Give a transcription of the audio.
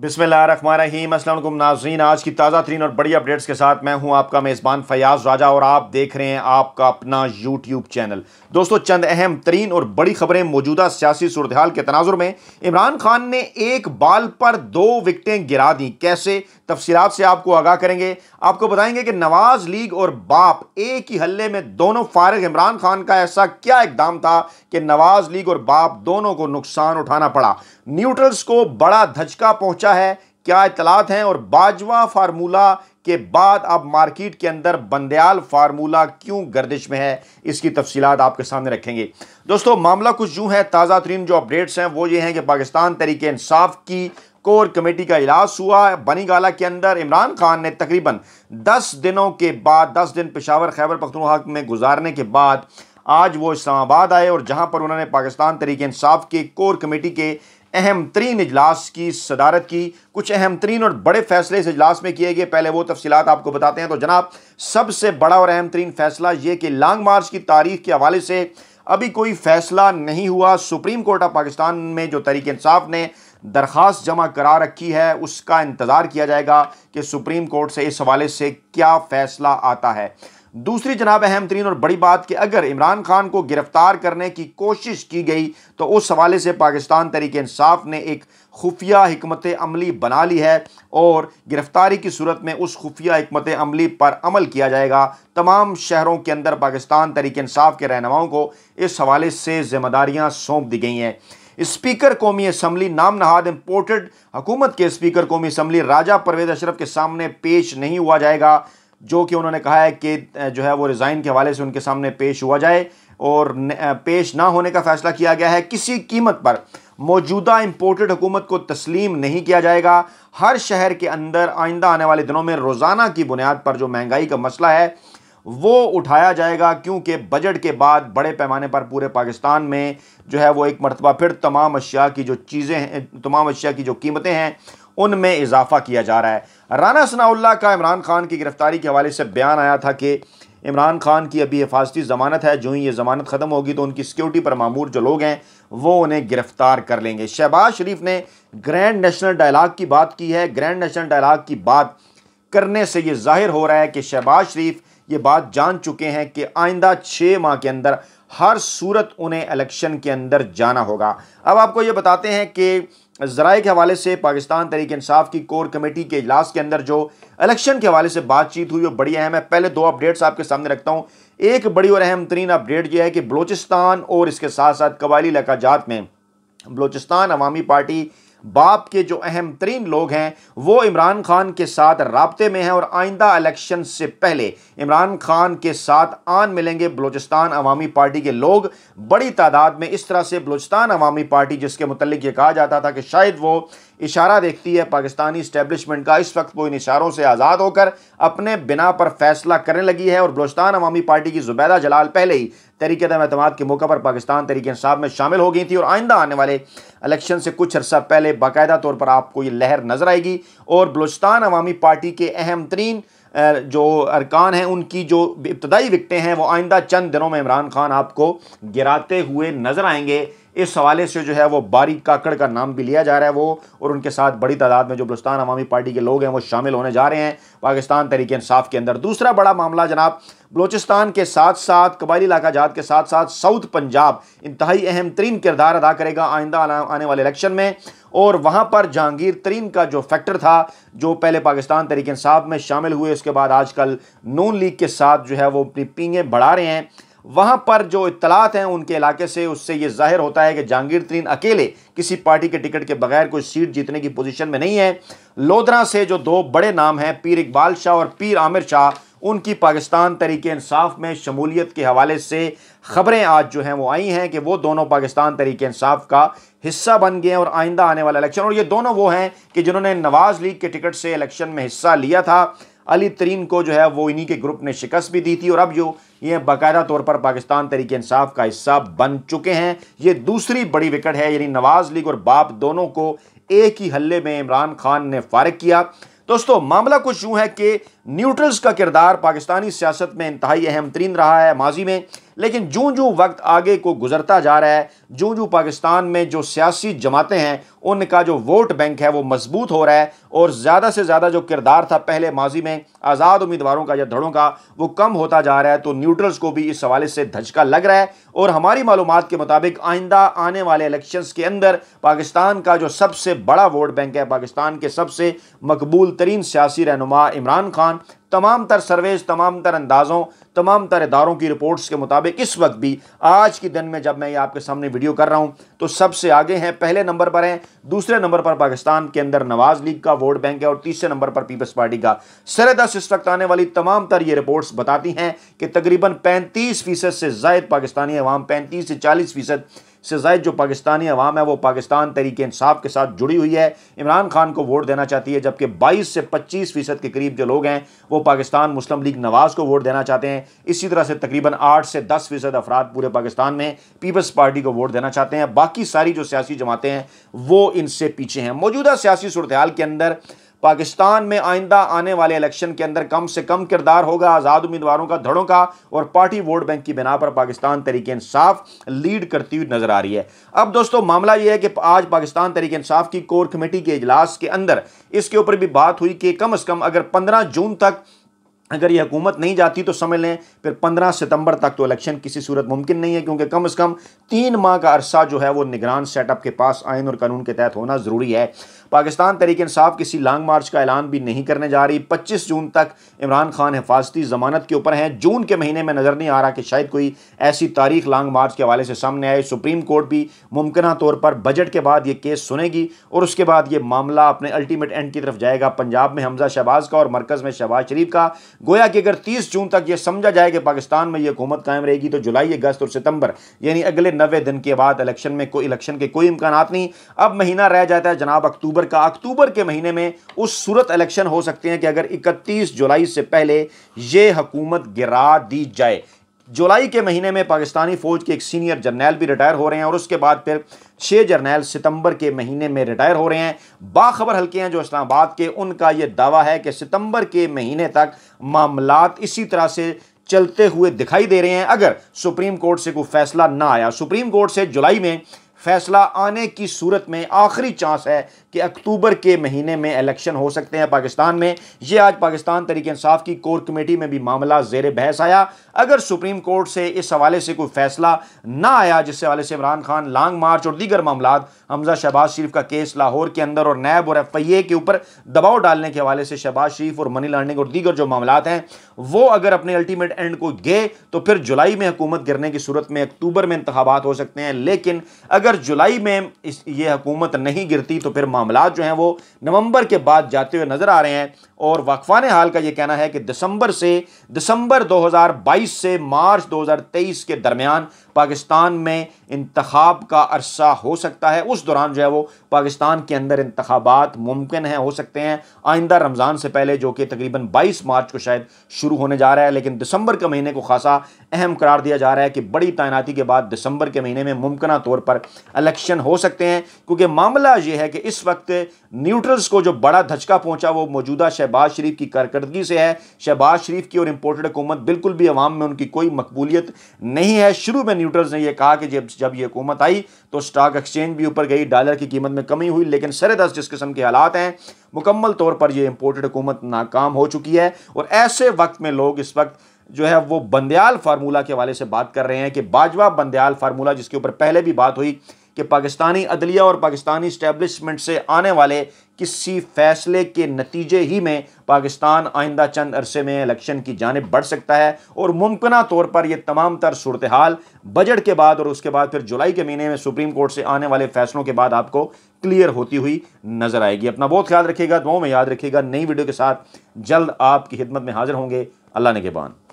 बिसमीम असलम नाजरीन आज की ताज़ा तरीन और बड़ी अपडेट्स के साथ मैं हूं आपका मेज़बान फयाज राजा और आप देख रहे हैं आपका अपना यूट्यूब चैनल दोस्तों चंद अहम तरीन और बड़ी खबरें मौजूदा सियासी सूरत के तनाजुर में इमरान खान ने एक बाल पर दो विकटें गिरा दी कैसे तफसीत से आपको आगाह करेंगे आपको बताएंगे कि नवाज लीग और बाप एक ही हल्ले में दोनों फारग इमरान खान का ऐसा क्या इकदाम था कि नवाज लीग और बाप दोनों को नुकसान उठाना पड़ा न्यूट्रल्स को बड़ा धचका पहुंचा पूछा है क्या इतलात हैं और बाजवा फार्मूला के बाद अब मार्केट के अंदर बंदयाल फार्मूला क्यों गर्दिश में है इसकी तफसीत आपके सामने रखेंगे दोस्तों मामला कुछ यूँ है ताज़ा तरीन जो अपडेट्स हैं वो ये हैं कि पाकिस्तान तरीके इंसाफ की कोर कमेटी का इलाज हुआ बनी गाला के अंदर इमरान खान ने तकरीबन दस दिनों के बाद दस दिन पेशावर खैबर पखनवाक में गुजारने के बाद आज वो इस्लामाबाद आए और जहां पर उन्होंने पाकिस्तान तरीके इंसाफ के कोर कमेटी के अहम तरीन इजलास की सदारत की कुछ अहम तरीन और बड़े फैसले इस इजलास में किए गए पहले वो तफसीत आपको बताते हैं तो जनाब सबसे बड़ा और अहम तरीन फैसला ये कि लॉन्ग मार्च की तारीख के हवाले से अभी कोई फैसला नहीं हुआ सुप्रीम कोर्ट ऑफ पाकिस्तान में जो तरीक इंसाफ ने दरख्वास्त जमा करा रखी है उसका इंतज़ार किया जाएगा कि सुप्रीम कोर्ट से इस हवाले से क्या फ़ैसला आता है दूसरी जनाब अहम तरीन और बड़ी बात कि अगर इमरान खान को गिरफ्तार करने की कोशिश की गई तो उस हवाले से पाकिस्तान तहरीक इंसाफ ने एक खुफिया हमत अमली बना ली है और गिरफ्तारी की सूरत में उस खुफिया हमत अमली पर अमल किया जाएगा तमाम शहरों के अंदर पाकिस्तान तहरीक इंसाफ के रहनुमाओं को इस हवाले से जिम्मेदारियाँ सौंप दी गई हैं स्पीकर कौमी असम्बली नाम नहाद इम्पोर्टेड हुकूमत के स्पीकर कौमी असम्बली राजा परवेज अशरफ के सामने पेश नहीं हुआ जाएगा जो कि उन्होंने कहा है कि जो है वो रिज़ाइन के हवाले से उनके सामने पेश हुआ जाए और पेश ना होने का फ़ैसला किया गया है किसी कीमत पर मौजूदा इम्पोर्टेड हुकूमत को तस्लीम नहीं किया जाएगा हर शहर के अंदर आइंदा आने वाले दिनों में रोज़ाना की बुनियाद पर जो महंगाई का मसला है वो उठाया जाएगा क्योंकि बजट के बाद बड़े पैमाने पर पूरे पाकिस्तान में जो है वो एक मरतबा फिर तमाम अशिया की जो चीज़ें हैं तमाम अशिया की जो कीमतें हैं उनमें इजाफा किया जा रहा है राना सनाउल्ला का इमरान खान की गिरफ्तारी के हवाले से बयान आया था कि इमरान खान की अभी हिफाजती ज़मानत है जो ही ये ज़मानत ख़त्म होगी तो उनकी सिक्योरिटी पर मामूर जो लोग हैं वो उन्हें गिरफ़्तार कर लेंगे शहबाज शरीफ ने ग्रैंड नेशनल डायलाग की बात की है ग्रैंड नेशनल डायलाग की बात करने से ये जाहिर हो रहा है कि शहबाज शरीफ ये बात जान चुके हैं कि आइंदा छः माह के अंदर हर सूरत उन्हें इलेक्शन के अंदर जाना होगा अब आपको ये बताते हैं कि जराए के हवाले से पाकिस्तान तरीके इंसाफ की कोर कमेटी के इजलास के अंदर जो इलेक्शन के हवाले से बातचीत हुई वो बड़ी अहम है पहले दो अपडेट्स आपके सामने रखता हूँ एक बड़ी और अहम तरीन अपडेट यह है कि बलोचिस्तान और इसके साथ साथ कबायली इलाकाजात में बलोचिस्तान अवामी पार्टी बाप के जो अहम तरीन लोग हैं वो इमरान खान के साथ रबते में हैं और आइंदा इलेक्शन से पहले इमरान खान के साथ आन मिलेंगे बलोचिस्तान अवामी पार्टी के लोग बड़ी तादाद में इस तरह से बलोचिस्तान अवामी पार्टी जिसके मतलब ये कहा जाता था कि शायद वो इशारा देखती है पाकिस्तानी इस्टेबलिशमेंट का इस वक्त वो इन इशारों से आज़ाद होकर अपने बिना पर फैसला करने लगी है और बलोचिस्तान अवामी पार्टी की जुबैदा जलाल पहले ही तहरीक अहतम के मौका पर पाकिस्तान तहरीक इंसाफ में शामिल हो गई थी और आइंदा आने वाले इलेक्शन से कुछ अर्सा पहले बाकायदा तौर पर आपको ये लहर नज़र आएगी और बलोचिस्तान अवामी पार्टी के अहम तरीन जो अरकान हैं उनकी जो इब्तदाई विकटें हैं वो आइंदा चंद दिनों में इमरान खान आपको गिराते हुए नज़र आएंगे इस हवाले से जो है वो बारी काकड़ का नाम भी लिया जा रहा है वो और उनके साथ बड़ी तादाद में जो बलुस्तान अवामी पार्टी के लोग हैं वो शामिल होने जा रहे हैं पाकिस्तान तरीके इंसाफ के अंदर दूसरा बड़ा मामला जनाब बलोचिस्तान के साथ साथ कबायली इलाका जात के साथ साथ साउथ पंजाब इंतहाई अहम तरीन किरदार अदा करेगा आइंदा आने वाले इलेक्शन में और वहाँ पर जहांगीर तरीन का जो फैक्टर था जो पहले पाकिस्तान तरीके इंसाफ में शामिल हुए उसके बाद आजकल नून लीग के साथ जो है वो अपनी पींगे बढ़ा रहे हैं वहाँ पर जो इतलात हैं उनके इलाके से उससे ये जाहिर होता है कि जहांगीर तरीन अकेले किसी पार्टी के टिकट के बगैर कोई सीट जीतने की पोजीशन में नहीं है लोधरा से जो दो बड़े नाम हैं पीर इकबाल शाह और पीर आमिर शाह उनकी पाकिस्तान तरीके इंसाफ में शमूलियत के हवाले से खबरें आज जो हैं वो आई हैं कि वो दोनों पाकिस्तान तरीके इंसाफ का हिस्सा बन गए और आइंदा आने वाला इलेक्शन और ये दोनों वो हैं कि जिन्होंने नवाज़ लीग के टिकट से इलेक्शन में हिस्सा लिया था अली तरीन को जो है वो इन्हीं के ग्रुप ने शिकस्त भी दी थी और अब जो ये बाकायदा तौर पर पाकिस्तान तरीके इंसाफ का हिस्सा बन चुके हैं ये दूसरी बड़ी विकेट है यानी नवाज़ लीग और बाप दोनों को एक ही हल्ले में इमरान खान ने फारग किया दोस्तों मामला कुछ यूँ है कि न्यूट्रल्स का किरदार पाकिस्तानी सियासत में इंतहाई अहम तरीन रहा है माजी में लेकिन जो जो वक्त आगे को गुजरता जा रहा है जो जो पाकिस्तान में जो सियासी जमातें हैं उनका जो वोट बैंक है वो मजबूत हो रहा है और ज़्यादा से ज़्यादा जो किरदार था पहले माजी में आज़ाद उम्मीदवारों का या धड़ों का वो कम होता जा रहा है तो न्यूट्रल्स को भी इस हवाले से धचका लग रहा है और हमारी मालूम के मुताबिक आइंदा आने वाले इलेक्शन के अंदर पाकिस्तान का जो सबसे बड़ा वोट बैंक है पाकिस्तान के सबसे मकबूल तरीन सियासी रहनुमा इमरान खान तमाम तर सर्वेज तमाम तर अंदाज़ों तमाम तर इदारों की रिपोर्ट्स के मुताबिक इस वक्त भी आज के दिन में जब मैं ये आपके सामने वीडियो कर रहा हूँ तो सबसे आगे हैं पहले नंबर पर हैं दूसरे नंबर पर पाकिस्तान के अंदर नवाज़ लीग का वोट बैंक है और तीसरे नंबर पर पीपल्स पार्टी का सर दस इस वक्त आने वाली तमाम तर ये रिपोर्ट्स बताती हैं कि तकरीबन पैंतीस फीसद से जायद पाकिस्तानी अवाम पैंतीस से चालीस फीसद से जायद जो पाकिस्तानी अवाम है वो पाकिस्तान तरीके इंसाफ के साथ जुड़ी हुई है इमरान खान को वोट देना चाहती है जबकि बाईस से पच्चीस फ़ीसद के करीब जो लोग हैं वो पाकिस्तान मुस्लिम लीग नवाज़ को वोट देना चाहते हैं इसी तरह से तकरीबन आठ से दस फ़ीसद अफराद पूरे पाकिस्तान में पीपल्स पार्टी को वोट देना चाहते हैं बाकी सारी जो सियासी जमातें हैं वो इनसे पीछे हैं मौजूदा सियासी सूरत के अंदर पाकिस्तान में आइंदा आने वाले इलेक्शन के अंदर कम से कम किरदार होगा आज़ाद उम्मीदवारों का धड़ों का और पार्टी वोट बैंक की बिना पर पाकिस्तान तरीके इंसाफ लीड करती हुई नजर आ रही है अब दोस्तों मामला यह है कि आज पाकिस्तान तरीके इंसाफ की कोर कमेटी के इजलास के अंदर इसके ऊपर भी बात हुई कि कम अज़ कम अगर पंद्रह जून तक अगर ये हुकूमत नहीं जाती तो समझ लें फिर पंद्रह सितंबर तक तो इलेक्शन किसी सूरत मुमकिन नहीं है क्योंकि कम अज़ कम तीन माह का अरसा जो है वो निगरान सेटअप के पास आयन और कानून के तहत होना ज़रूरी है पाकिस्तान तरीके इंसाफ किसी लॉन्ग मार्च का ऐलान भी नहीं करने जा रही पच्चीस जून तक इमरान खान हिफाजती जमानत के ऊपर हैं जून के महीने में नज़र नहीं आ रहा कि शायद कोई ऐसी तारीख लॉन्ग मार्च के हवाले से सामने आए सुप्रीम कोर्ट भी मुमकिन तौर पर बजट के बाद ये केस सुनेगी और उसके बाद ये मामला अपने अल्टीमेट एंड की तरफ जाएगा पंजाब में हमजा शहबाज का और मरकज़ में शहबाज शरीफ का गोया कि अगर 30 जून तक ये समझा जाए कि पाकिस्तान में ये हुकूमत कायम रहेगी तो जुलाई अगस्त और सितंबर यानी अगले नबे दिन के बाद इलेक्शन में कोई इलेक्शन के कोई इम्कान नहीं अब महीना रह जाता है जनाब अक्टूबर का अक्टूबर के महीने में उस सूरत इलेक्शन हो सकते हैं कि अगर इकतीस जुलाई से पहले ये हकूमत गिरा दी जाए जुलाई के महीने में पाकिस्तानी फ़ौज के एक सीनियर जर्नैल भी रिटायर हो रहे हैं और उसके बाद फिर छः जर्नैल सितंबर के महीने में रिटायर हो रहे हैं बाखबर हल्के हैं जो इस्लामाबाद के उनका यह दावा है कि सितंबर के महीने तक मामला इसी तरह से चलते हुए दिखाई दे रहे हैं अगर सुप्रीम कोर्ट से कोई फैसला ना आया सुप्रीम कोर्ट से जुलाई में फैसला आने की सूरत में आखिरी चांस है कि अक्टूबर के महीने में इलेक्शन हो सकते हैं पाकिस्तान में ये आज पाकिस्तान तरीक इंसाफ की कोर कमेटी में भी मामला जेर बहस आया अगर सुप्रीम कोर्ट से इस हवाले से कोई फैसला ना आया जिससे हवाले से इमरान खान लॉन्ग मार्च और दीगर मामला हमजा शहबाज शरीफ का केस लाहौर के अंदर और नैब और एफ आई ए के ऊपर दबाव डालने के हवाले से शहबाज शरीफ और मनी लॉन्ड्रिंग और दीगर जो मामला हैं वो अगर अपने अल्टीमेट एंड को गए तो फिर जुलाई में हुकूमत गिरने की सूरत में अक्टूबर में इंतबात हो सकते हैं लेकिन अगर अगर जुलाई में इस ये हुकूमत नहीं गिरती तो फिर मामला जो हैं वो नवंबर के बाद जाते हुए नज़र आ रहे हैं और वाकफान हाल का ये कहना है कि दिसंबर से दिसंबर 2022 से मार्च 2023 के दरमियान पाकिस्तान में इंतखब का अरसा हो सकता है उस दौरान जो है वो पाकिस्तान के अंदर इंतबात मुमकिन हैं हो सकते हैं आइंदा रमज़ान से पहले जो कि तकरीबन 22 मार्च को शायद शुरू होने जा रहा है लेकिन दिसंबर के महीने को खासा अहम करार दिया जा रहा है कि बड़ी तैनाती के बाद दिसंबर के महीने में मुमकिन तौर पर इलेक्शन हो सकते हैं क्योंकि मामला यह है कि इस वक्त न्यूट्रल्स को जो बड़ा धचका पहुंचा वो मौजूदा शहबाज शरीफ की कारकर्दगी से है शहबाज शरीफ की और इंपोर्टेड हुकूमत बिल्कुल भी अवाम में उनकी कोई मकबूलियत नहीं है शुरू में न्यूट्रल्स ने यह कहा कि जब जब यह हुकूमत आई तो स्टॉक एक्सचेंज भी ऊपर गई डॉलर की कीमत में कमी हुई लेकिन सर दस जिस किस्म के हालात हैं मुकम्मल तौर पर यह इंपोर्टेड हुकूमत नाकाम हो चुकी है और ऐसे वक्त में लोग इस वक्त जो है वो बंदयाल फार्मूला के हवाले से बात कर रहे हैं कि बाजवा बंदयाल फार्मूला जिसके ऊपर पहले भी बात हुई कि पाकिस्तानी अदलिया और पाकिस्तानी स्टैब्लिशमेंट से आने वाले किसी फैसले के नतीजे ही में पाकिस्तान आइंदा चंद अरसे में इलेक्शन की जानब बढ़ सकता है और मुमकिन तौर पर यह तमाम तर सूरत हाल बजट के बाद और उसके बाद फिर जुलाई के महीने में सुप्रीम कोर्ट से आने वाले फैसलों के बाद आपको क्लियर होती हुई नजर आएगी अपना बहुत ख्याल रखिएगा दो में याद रखिएगा नई वीडियो के साथ जल्द आपकी खिदमत में हाजिर होंगे अल्लाह ने के